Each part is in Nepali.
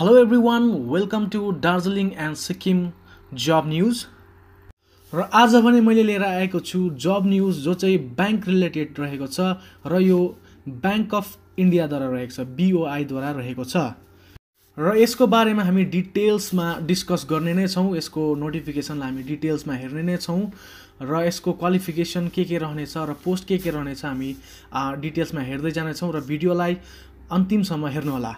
hello everyone welcome to Darjeeling and Sikkim जब न्युज र आज भने मैले लिएर आएको छु जब न्युज जो चाहिँ ब्याङ्क रिलेटेड रहेको छ र यो ब्याङ्क अफ इन्डियाद्वारा रहेको छ बिओआईद्वारा रहेको छ र यसको बारेमा हामी डिटेल्समा डिस्कस गर्ने नै छौँ यसको नोटिफिकेसनलाई हामी डिटेल्समा हेर्ने नै छौँ र यसको क्वालिफिकेसन के के रहनेछ र पोस्ट के के रहनेछ हामी डिटेल्समा हेर्दै जानेछौँ र भिडियोलाई अन्तिमसम्म हेर्नुहोला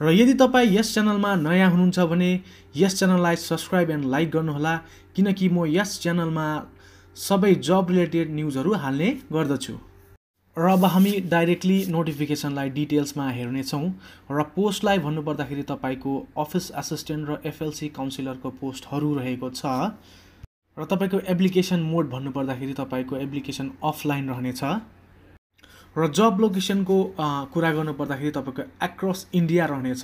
र यदि तपाईँ यस च्यानलमा नयाँ हुनुहुन्छ भने यस च्यानललाई सब्सक्राइब एन्ड लाइक गर्नुहोला किनकि म यस च्यानलमा सबै जब रिलेटेड न्युजहरू हाल्ने गर्दछु र अब हामी डाइरेक्टली नोटिफिकेसनलाई डिटेल्समा हेर्नेछौँ र पोस्टलाई भन्नुपर्दाखेरि तपाईँको अफिस एसिस्टेन्ट र एफएलसी काउन्सिलरको पोस्टहरू रहेको छ र तपाईँको एप्लिकेसन मोड भन्नुपर्दाखेरि तपाईँको एप्लिकेसन अफलाइन रहनेछ र जब लोकेसनको कुरा गर्नुपर्दाखेरि तपाईँको एक्रस इन्डिया रहनेछ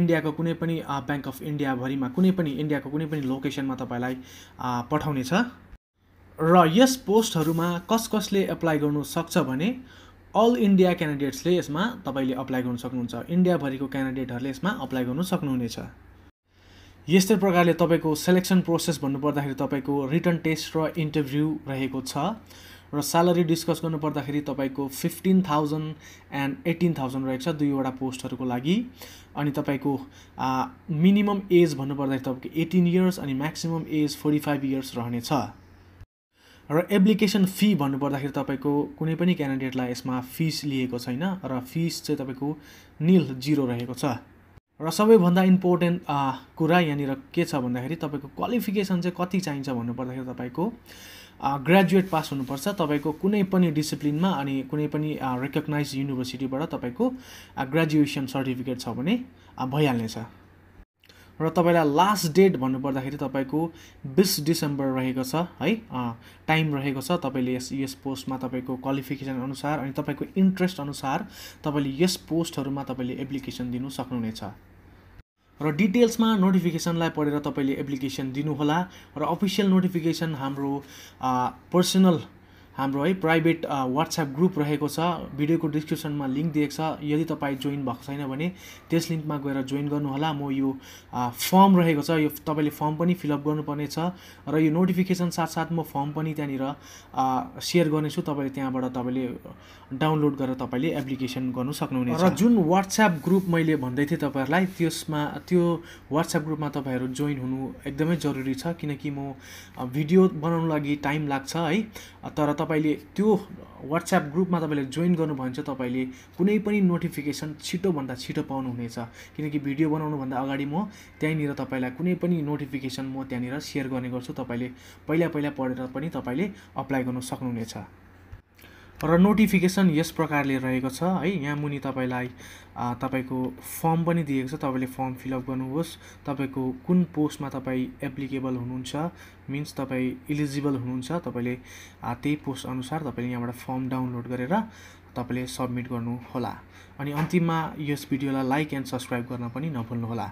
इन्डियाको कुनै पनि ब्याङ्क अफ इन्डियाभरिमा कुनै पनि इन्डियाको कुनै पनि लोकेसनमा तपाईँलाई पठाउनेछ र यस पोस्टहरूमा कस कसले एप्लाई गर्नु सक्छ भने अल इन्डिया क्यान्डिडेट्सले यसमा तपाईँले अप्लाई गर्नु सक्नुहुन्छ इन्डियाभरिको क्यान्डिडेटहरूले यसमा अप्लाई गर्नु सक्नुहुनेछ यस्तै प्रकारले तपाईँको सेलेक्सन प्रोसेस भन्नुपर्दाखेरि तपाईँको रिटर्न टेस्ट र इन्टरभ्यू रहेको छ र स्यालेरी डिस्कस गर्नु पर्दाखेरि तपाईँको fifteen thousand and eighteen thousand रहेको छ दुईवटा पोस्टहरूको लागि अनि तपाईँको मिनिमम एज भन्नुपर्दाखेरि तपाईँको एटिन इयर्स अनि maximum age forty five years रहनेछ र एप्लिकेसन फी भन्नुपर्दाखेरि तपाईँको कुनै पनि क्यान्डिडेटलाई यसमा फिस लिएको छैन र फिस चाहिँ तपाईँको निल जिरो रहेको छ र सबैभन्दा इम्पोर्टेन्ट कुरा यहाँनिर के छ भन्दाखेरि तपाईँको क्वालिफिकेसन चाहिँ कति चाहिन्छ भन्नुपर्दाखेरि तपाईँको ग्रेजुएट पास हुनुपर्छ तपाईँको कुनै पनि डिसिप्लिनमा अनि कुनै पनि रेकग्नाइज युनिभर्सिटीबाट तपाईँको ग्रेजुएसन सर्टिफिकेट छ भने भइहाल्नेछ र तपाईँलाई लास्ट डेट भन्नुपर्दाखेरि तपाईँको बिस डिसेम्बर रहेको छ है टाइम रहेको छ तपाईँले यस यस पोस्टमा तपाईँको क्वालिफिकेसन अनुसार अनि तपाईँको इन्ट्रेस्ट अनुसार तपाईँले यस पोस्टहरूमा तपाईँले एप्लिकेसन दिनु सक्नुहुनेछ र डिटेल्समा नोटिफिकेसनलाई पढेर तपाईँले एप्लिकेसन दिनुहोला र अफिसियल नोटिफिकेसन हाम्रो पर्सनल हाम्रो है प्राइभेट वाट्सएप ग्रुप रहेको छ भिडियोको डिस्क्रिप्सनमा लिङ्क दिएको छ यदि तपाईँ जोइन भएको छैन भने त्यस लिङ्कमा गएर जोइन गर्नुहोला म यो फर्म रहेको छ यो तपाईँले फर्म पनि फिलअप गर्नुपर्नेछ र यो नोटिफिकेसन साथसाथ म फर्म पनि त्यहाँनिर सेयर गर्नेछु तपाईँले त्यहाँबाट तपाईँले डाउनलोड गरेर तपाईँले एप्लिकेसन गर्नु सक्नुहुनेछ र जुन वाट्सएप ग्रुप मैले भन्दै थिएँ तपाईँहरूलाई त्यसमा त्यो वाट्सएप ग्रुपमा तपाईँहरू जोइन हुनु एकदमै जरुरी छ किनकि म भिडियो बनाउनु लागि टाइम लाग्छ है तर तपाईँले त्यो वाट्सएप ग्रुपमा तपाईँले जोइन गर्नुभयो भने चाहिँ तपाईँले कुनै पनि नोटिफिकेसन छिटोभन्दा छिटो पाउनुहुनेछ किनकि भिडियो बनाउनुभन्दा अगाडि म त्यहीँनिर तपाईँलाई कुनै पनि नोटिफिकेसन म त्यहाँनिर सेयर गर्ने गर्छु तपाईँले पहिला पहिला पढेर पनि तपाईँले अप्लाई गर्नु सक्नुहुनेछ र नोटिफिकेसन यस प्रकारले रहेको छ है यहाँ मुनि तपाईँलाई तपाईँको फर्म पनि दिएको छ तपाईँले फर्म फिलअप गर्नुहोस् तपाईँको कुन पोस्टमा तपाईँ एप्लिकेबल हुनुहुन्छ मिन्स तपाईँ इलिजिबल हुनुहुन्छ तपाईँले त्यही पोस्ट अनुसार तपाईँले यहाँबाट फर्म डाउनलोड गरेर तपाईँले सब्मिट गर्नुहोला अनि अन्तिममा यस भिडियोलाई लाइक एन्ड सब्सक्राइब गर्न पनि नभुल्नुहोला